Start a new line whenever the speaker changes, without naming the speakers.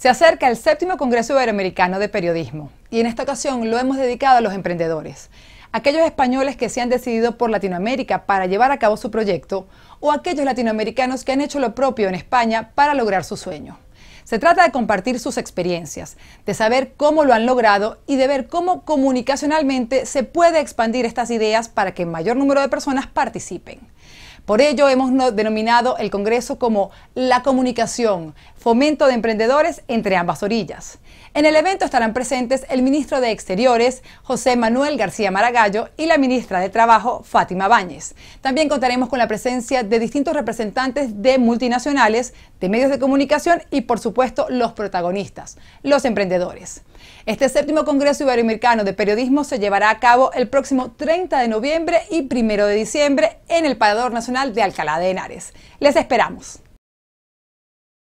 Se acerca el séptimo Congreso Iberoamericano de Periodismo y en esta ocasión lo hemos dedicado a los emprendedores, aquellos españoles que se han decidido por Latinoamérica para llevar a cabo su proyecto o aquellos latinoamericanos que han hecho lo propio en España para lograr su sueño. Se trata de compartir sus experiencias, de saber cómo lo han logrado y de ver cómo comunicacionalmente se puede expandir estas ideas para que mayor número de personas participen. Por ello hemos denominado el Congreso como la comunicación, fomento de emprendedores entre ambas orillas. En el evento estarán presentes el ministro de Exteriores, José Manuel García Maragallo, y la ministra de Trabajo, Fátima Báñez. También contaremos con la presencia de distintos representantes de multinacionales, de medios de comunicación y, por supuesto, los protagonistas, los emprendedores. Este séptimo Congreso Iberoamericano de Periodismo se llevará a cabo el próximo 30 de noviembre y 1 de diciembre en el Parador Nacional de Alcalá de Henares. Les esperamos.